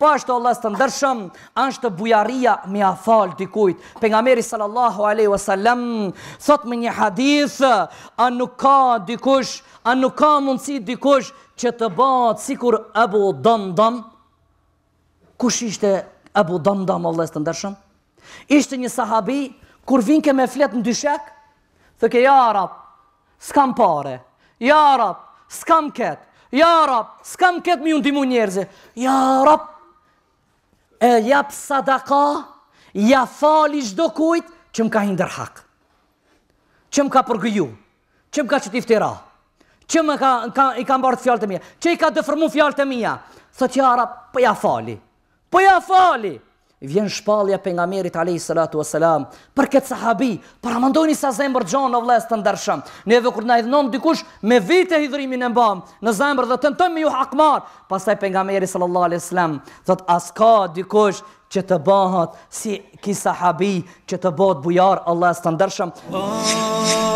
Po është Allah së të ndërshëm, është të bujaria me a falë dikujt. Për nga meri sallallahu aleyhu sallam, thotë me një hadith, a nuk ka dikush, a nuk ka mundësi dikush që të batë si kur ebu dëmdëm. Kush ishte ebu dëmdëm, Allah së të ndërshëm? Ishte një sahabi, kur vinke me fletë në dyshek, thëke, ja rap, s'kam pare, ja rap, s'kam ketë, ja rap, s'kam ketë mi undimu njerëzi, ja rap, e jap sadaka, ja fali çdo kujt që më ka hindër hak. Që më ka përgëju, që më ka qëti ftira, që më ka, ka, i ka mbarë fjallë të mija, që i ka dëfërmu fjallë të mija, thë tjara, për po ja fali, për po ja fali, vjen shpalja për nga merit a për këtë sahabi, për amandoni sa zemër gjonë në vlesë të ndërshëm, në edhe kur në idhënon dikush me vite hidrimin e mbam, në zemër dhe të në tëmë ju hakmar, pasaj për nga merit sëllallahu dhe të aska dikush që të bëhat si ki sahabi që të bëhat bujar Allah së të ndërshëm. Oh,